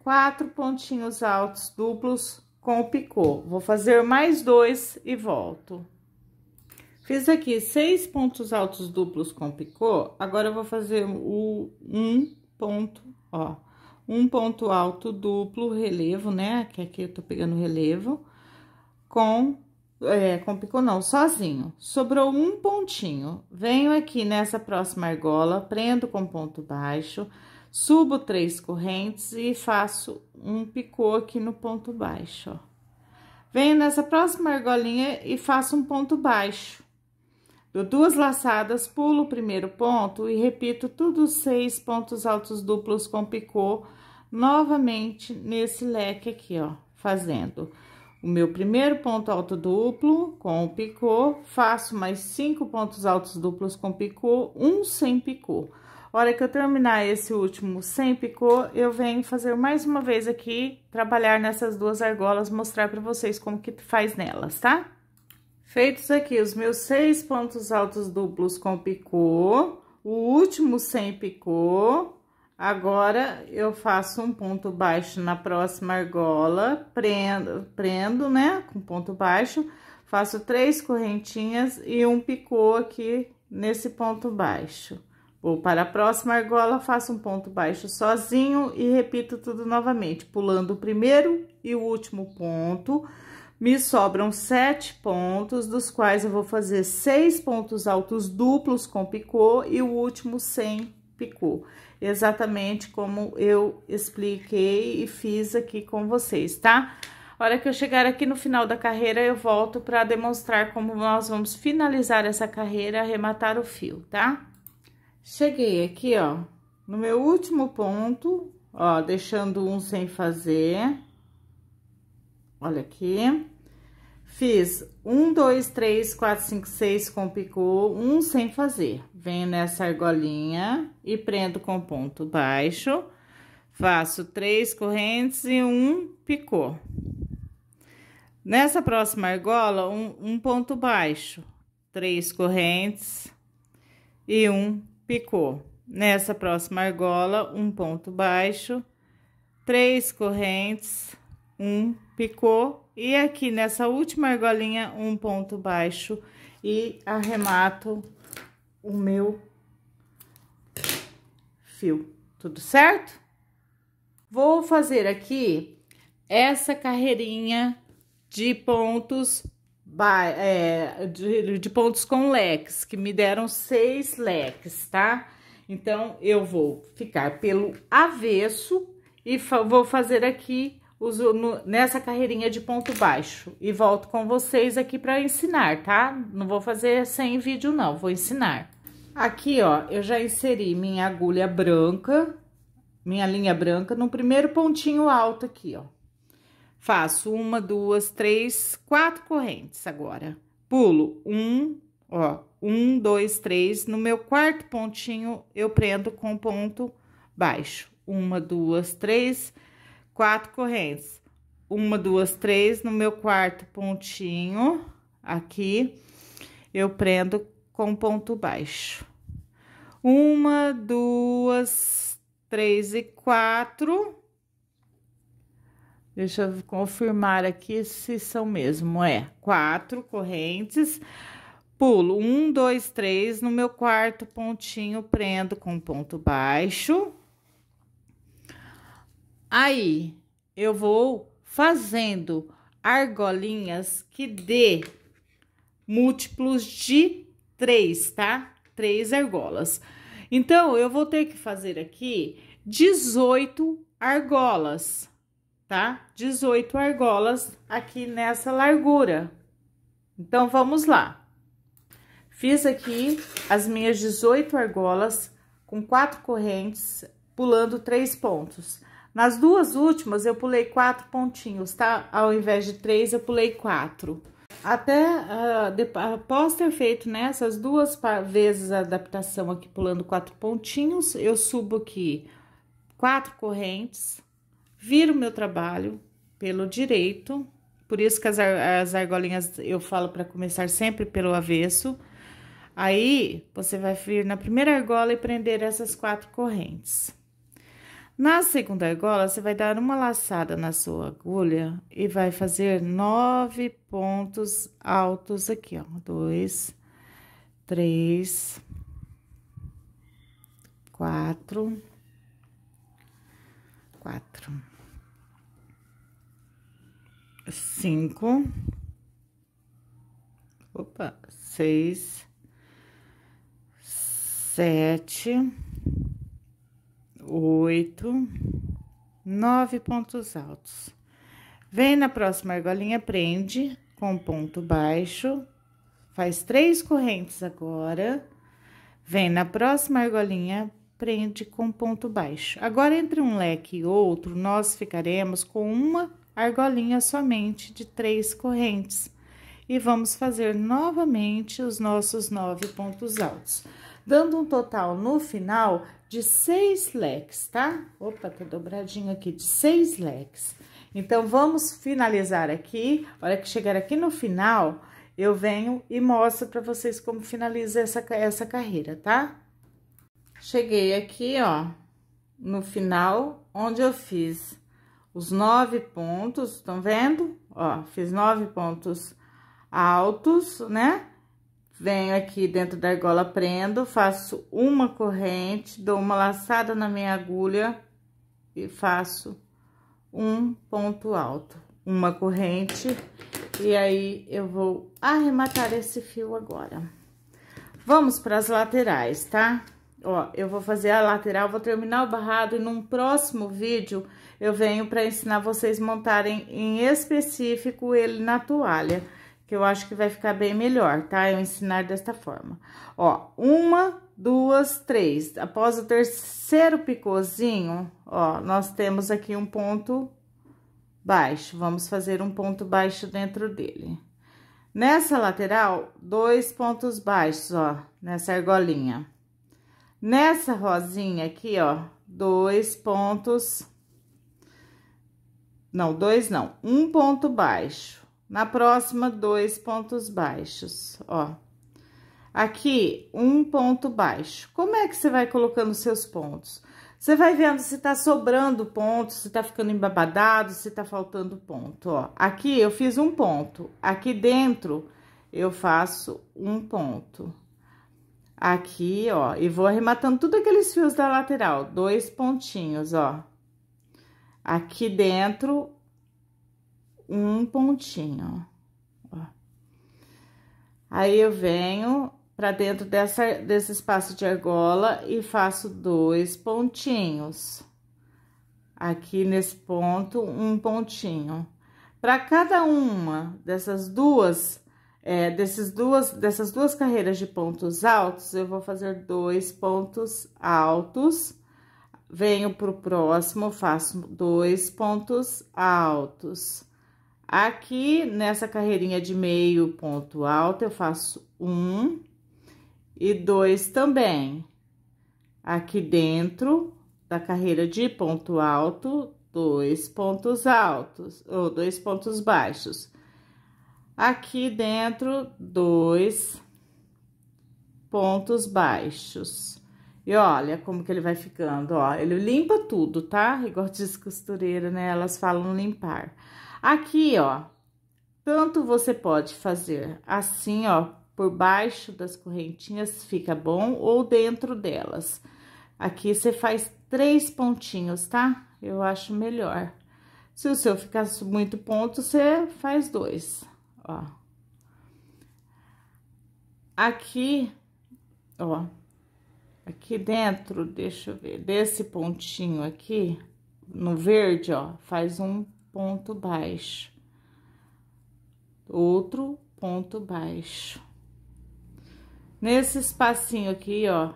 A: quatro pontinhos altos duplos com o picô. Vou fazer mais dois e volto. Fiz aqui seis pontos altos duplos com picô, agora eu vou fazer o um ponto, ó, um ponto alto duplo, relevo, né? Que aqui eu tô pegando relevo, com é, com picô não, sozinho. Sobrou um pontinho. Venho aqui nessa próxima argola, prendo com ponto baixo, subo três correntes e faço um picô aqui no ponto baixo, ó. Venho nessa próxima argolinha e faço um ponto baixo. Dou duas laçadas, pulo o primeiro ponto e repito tudo seis pontos altos duplos com picô novamente nesse leque aqui, ó, Fazendo o meu primeiro ponto alto duplo com o picô, faço mais cinco pontos altos duplos com picô, um sem picô. hora que eu terminar esse último sem picô, eu venho fazer mais uma vez aqui, trabalhar nessas duas argolas, mostrar para vocês como que faz nelas, tá? Feitos aqui os meus seis pontos altos duplos com picô, o último sem picô, Agora, eu faço um ponto baixo na próxima argola, prendo, prendo, né, com ponto baixo, faço três correntinhas e um picô aqui nesse ponto baixo. Vou para a próxima argola, faço um ponto baixo sozinho e repito tudo novamente, pulando o primeiro e o último ponto. Me sobram sete pontos, dos quais eu vou fazer seis pontos altos duplos com picô e o último sem picô exatamente como eu expliquei e fiz aqui com vocês, tá? A hora que eu chegar aqui no final da carreira, eu volto para demonstrar como nós vamos finalizar essa carreira, arrematar o fio, tá? Cheguei aqui, ó, no meu último ponto, ó, deixando um sem fazer. Olha aqui. Fiz um, dois, três, quatro, cinco, seis com picô, um sem fazer. Venho nessa argolinha e prendo com ponto baixo. Faço três correntes e um picô. Nessa próxima argola, um, um ponto baixo, três correntes e um picô. Nessa próxima argola, um ponto baixo, três correntes, um picô e aqui nessa última argolinha, um ponto baixo e arremato o meu fio, tudo certo? Vou fazer aqui essa carreirinha de pontos é, de, de, pontos com leques, que me deram seis leques, tá? Então, eu vou ficar pelo avesso e fa vou fazer aqui uso nessa carreirinha de ponto baixo. E volto com vocês aqui para ensinar, tá? Não vou fazer sem vídeo, não. Vou ensinar. Aqui, ó, eu já inseri minha agulha branca, minha linha branca, no primeiro pontinho alto aqui, ó. Faço uma, duas, três, quatro correntes agora. Pulo um, ó, um, dois, três. No meu quarto pontinho, eu prendo com ponto baixo. Uma, duas, três quatro correntes. Uma, duas, três, no meu quarto pontinho, aqui, eu prendo com ponto baixo. Uma, duas, três e quatro. Deixa eu confirmar aqui se são mesmo. É, quatro correntes. Pulo um, dois, três, no meu quarto pontinho, prendo com ponto baixo. Aí eu vou fazendo argolinhas que dê múltiplos de três, tá? Três argolas. Então, eu vou ter que fazer aqui 18 argolas, tá? 18 argolas aqui nessa largura. Então, vamos lá. Fiz aqui as minhas 18 argolas com quatro correntes, pulando três pontos. Nas duas últimas, eu pulei quatro pontinhos, tá? Ao invés de três, eu pulei quatro. Até uh, ah, de, após ter feito nessas né, duas vezes a adaptação aqui, pulando quatro pontinhos, eu subo aqui quatro correntes, viro meu trabalho pelo direito, por isso que as, as argolinhas eu falo para começar sempre pelo avesso. Aí, você vai vir na primeira argola e prender essas quatro correntes. Na segunda argola, você vai dar uma laçada na sua agulha e vai fazer nove pontos altos aqui, ó. Dois, três, quatro, quatro, cinco, opa, seis, sete oito, nove pontos altos. Vem na próxima argolinha, prende com ponto baixo, faz três correntes agora. Vem na próxima argolinha, prende com ponto baixo. Agora, entre um leque e outro, nós ficaremos com uma argolinha somente de três correntes. E vamos fazer novamente os nossos nove pontos altos. Dando um total no final de seis leques, tá? Opa, tá dobradinho aqui, de seis leques. Então, vamos finalizar aqui. Olha que chegar aqui no final, eu venho e mostro pra vocês como finaliza essa, essa carreira, tá? Cheguei aqui, ó, no final, onde eu fiz os nove pontos, estão vendo? Ó, fiz nove pontos altos, né? Venho aqui dentro da argola, prendo, faço uma corrente, dou uma laçada na minha agulha e faço um ponto alto, uma corrente. E aí, eu vou arrematar esse fio agora. Vamos para as laterais, tá? Ó, eu vou fazer a lateral, vou terminar o barrado e num próximo vídeo eu venho para ensinar vocês montarem em específico ele na toalha que eu acho que vai ficar bem melhor, tá? Eu ensinar desta forma. Ó, uma, duas, três. Após o terceiro picôzinho, ó, nós temos aqui um ponto baixo. Vamos fazer um ponto baixo dentro dele. Nessa lateral, dois pontos baixos, ó, nessa argolinha. Nessa rosinha aqui, ó, dois pontos... Não, dois não, um ponto baixo na próxima, dois pontos baixos, ó. Aqui, um ponto baixo. Como é que você vai colocando seus pontos? Você vai vendo se tá sobrando ponto, se tá ficando embabadado, se tá faltando ponto, ó. Aqui eu fiz um ponto, aqui dentro eu faço um ponto. Aqui, ó, e vou arrematando tudo aqueles fios da lateral, dois pontinhos, ó. Aqui dentro um pontinho, ó. Aí eu venho para dentro dessa, desse espaço de argola e faço dois pontinhos. Aqui nesse ponto, um pontinho. Para cada uma dessas duas, é, desses duas, dessas duas carreiras de pontos altos, eu vou fazer dois pontos altos. Venho pro próximo, faço dois pontos altos. Aqui nessa carreirinha de meio ponto alto, eu faço um e dois também. Aqui dentro da carreira de ponto alto, dois pontos altos ou dois pontos baixos. Aqui dentro, dois pontos baixos. E olha como que ele vai ficando, ó. Ele limpa tudo, tá? Igual *laughs* diz costureira, né? Elas falam limpar. Aqui, ó, tanto você pode fazer assim, ó, por baixo das correntinhas fica bom ou dentro delas. Aqui você faz três pontinhos, tá? Eu acho melhor. Se o seu ficar muito ponto, você faz dois, ó. Aqui, ó, aqui dentro, deixa eu ver, desse pontinho aqui, no verde, ó, faz um ponto baixo, outro ponto baixo. Nesse espacinho aqui, ó,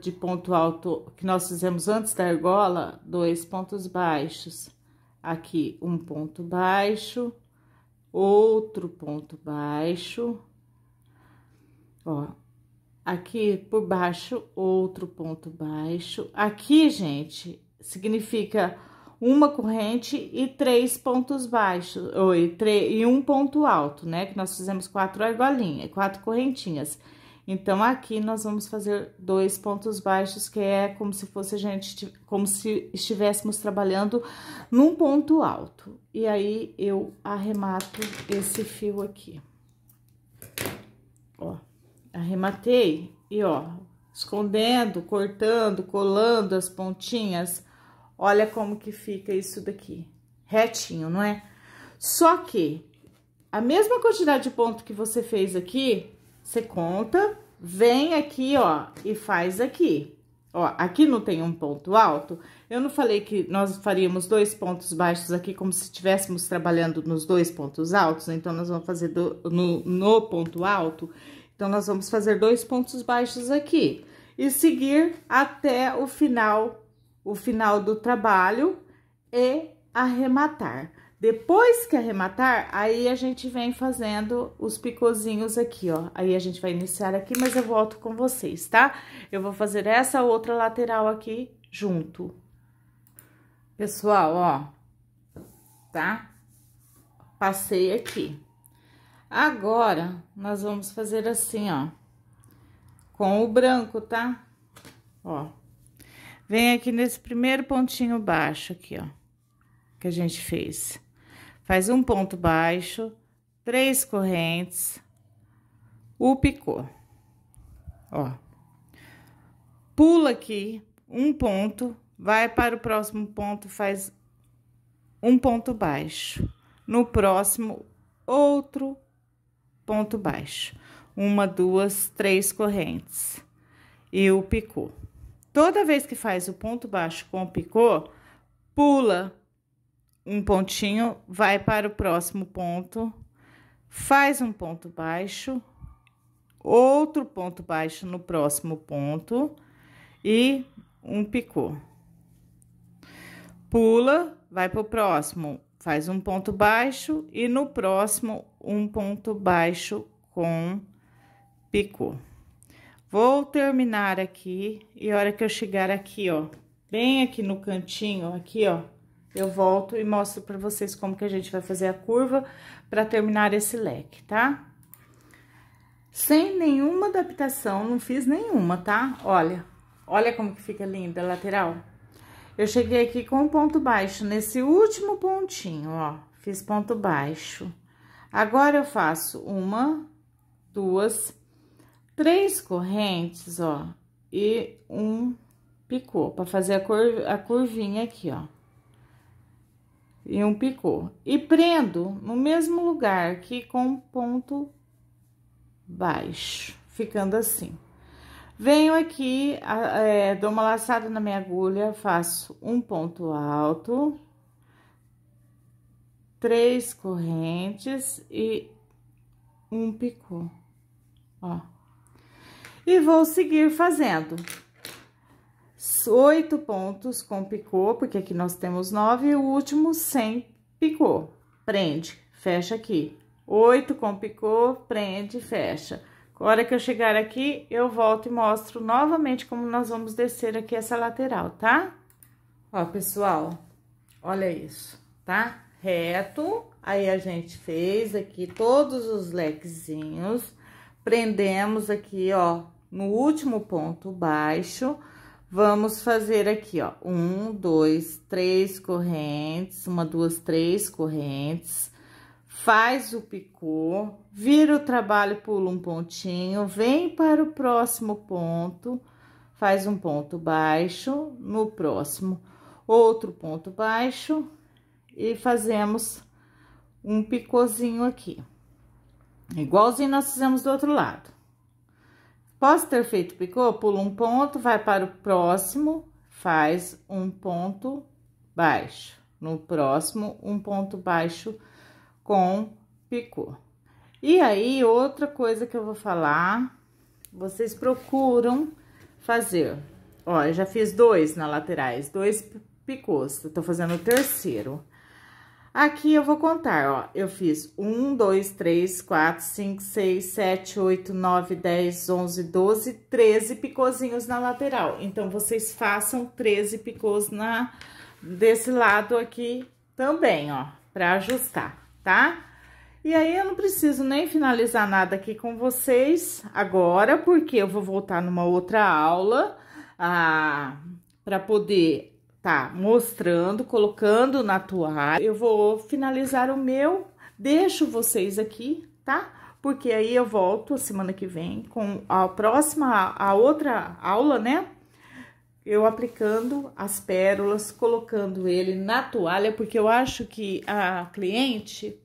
A: de ponto alto que nós fizemos antes da argola, dois pontos baixos. Aqui, um ponto baixo, outro ponto baixo, ó. Aqui por baixo, outro ponto baixo. Aqui, gente, significa uma corrente e três pontos baixos, ou, e, e um ponto alto, né? Que nós fizemos quatro argolinhas, quatro correntinhas. Então, aqui nós vamos fazer dois pontos baixos, que é como se fosse a gente, como se estivéssemos trabalhando num ponto alto. E aí, eu arremato esse fio aqui. Ó, arrematei e ó, escondendo, cortando, colando as pontinhas Olha como que fica isso daqui. Retinho, não é? Só que a mesma quantidade de ponto que você fez aqui, você conta, vem aqui, ó, e faz aqui. Ó, aqui não tem um ponto alto. Eu não falei que nós faríamos dois pontos baixos aqui, como se estivéssemos trabalhando nos dois pontos altos. Então, nós vamos fazer do, no, no ponto alto. Então, nós vamos fazer dois pontos baixos aqui. E seguir até o final o final do trabalho e arrematar. Depois que arrematar, aí a gente vem fazendo os picozinhos aqui, ó. Aí a gente vai iniciar aqui, mas eu volto com vocês, tá? Eu vou fazer essa outra lateral aqui junto. Pessoal, ó, tá? Passei aqui. Agora, nós vamos fazer assim, ó, com o branco, tá? Ó. Vem aqui nesse primeiro pontinho baixo aqui, ó, que a gente fez. Faz um ponto baixo, três correntes, o picô. Ó. Pula aqui um ponto, vai para o próximo ponto, faz um ponto baixo. No próximo, outro ponto baixo. Uma, duas, três correntes. E o picô. Toda vez que faz o ponto baixo com o picô, pula um pontinho, vai para o próximo ponto, faz um ponto baixo, outro ponto baixo no próximo ponto e um picô. Pula, vai para o próximo, faz um ponto baixo e no próximo um ponto baixo com picô. Vou terminar aqui e a hora que eu chegar aqui, ó, bem aqui no cantinho, aqui, ó, eu volto e mostro pra vocês como que a gente vai fazer a curva pra terminar esse leque, tá? Sem nenhuma adaptação, não fiz nenhuma, tá? Olha, olha como que fica linda a lateral. Eu cheguei aqui com um ponto baixo, nesse último pontinho, ó, fiz ponto baixo. Agora, eu faço uma, duas, Três correntes, ó, e um picô, para fazer a, cor, a curvinha aqui, ó. E um picô. E prendo no mesmo lugar aqui com um ponto baixo, ficando assim. Venho aqui, é, dou uma laçada na minha agulha, faço um ponto alto, três correntes e um picô, ó. E vou seguir fazendo. Oito pontos com picô, porque aqui nós temos nove, e o último sem picô. Prende, fecha aqui. Oito com picô, prende, fecha. A hora que eu chegar aqui, eu volto e mostro novamente como nós vamos descer aqui essa lateral, tá? Ó, pessoal, olha isso, tá? Reto, aí a gente fez aqui todos os lequezinhos, prendemos aqui, ó, no último ponto baixo, vamos fazer aqui, ó, um, dois, três correntes, uma, duas, três correntes, faz o picô, vira o trabalho, pula um pontinho, vem para o próximo ponto, faz um ponto baixo, no próximo, outro ponto baixo, e fazemos um picôzinho aqui. Igualzinho nós fizemos do outro lado. Posso ter feito picô? Pula um ponto, vai para o próximo, faz um ponto baixo. No próximo, um ponto baixo com picô. E aí, outra coisa que eu vou falar, vocês procuram fazer. Ó, eu já fiz dois na laterais, dois picôs, eu tô fazendo o terceiro. Aqui eu vou contar, ó, eu fiz 1, 2, 3, 4, 5, 6, 7, 8, 9, 10, 11, 12, 13 picôzinhos na lateral. Então, vocês façam 13 picôs na, desse lado aqui também, ó, pra ajustar, tá? E aí, eu não preciso nem finalizar nada aqui com vocês agora, porque eu vou voltar numa outra aula, ah, pra poder tá mostrando, colocando na toalha. Eu vou finalizar o meu, deixo vocês aqui, tá? Porque aí eu volto semana que vem com a próxima, a outra aula, né? eu aplicando as pérolas, colocando ele na toalha, porque eu acho que a cliente,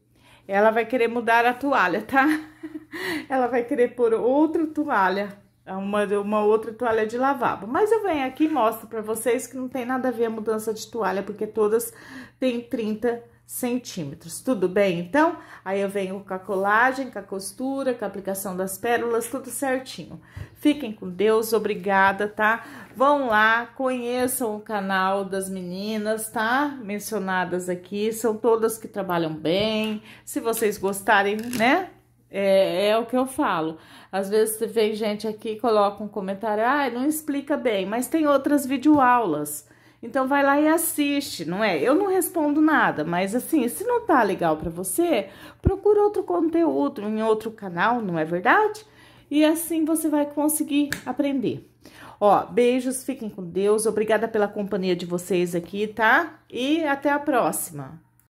A: ela vai querer mudar a toalha, tá? *laughs* Ela vai querer pôr outra toalha. É uma, uma outra toalha de lavabo. Mas eu venho aqui e mostro para vocês que não tem nada a ver a mudança de toalha, porque todas têm 30 centímetros, tudo bem? Então, aí eu venho com a colagem, com a costura, com a aplicação das pérolas, tudo certinho. Fiquem com Deus, obrigada, tá? Vão lá, conheçam o canal das meninas, tá? Mencionadas aqui, são todas que trabalham bem. Se vocês gostarem, né? É, é, o que eu falo. Às vezes vem gente aqui coloca um comentário, ah, não explica bem, mas tem outras videoaulas. Então vai lá e assiste, não é? Eu não respondo nada, mas assim, se não tá legal para você, procura outro conteúdo em outro canal, não é verdade? E assim você vai conseguir aprender. Ó, beijos, fiquem com Deus. Obrigada pela companhia de vocês aqui, tá? E até a próxima.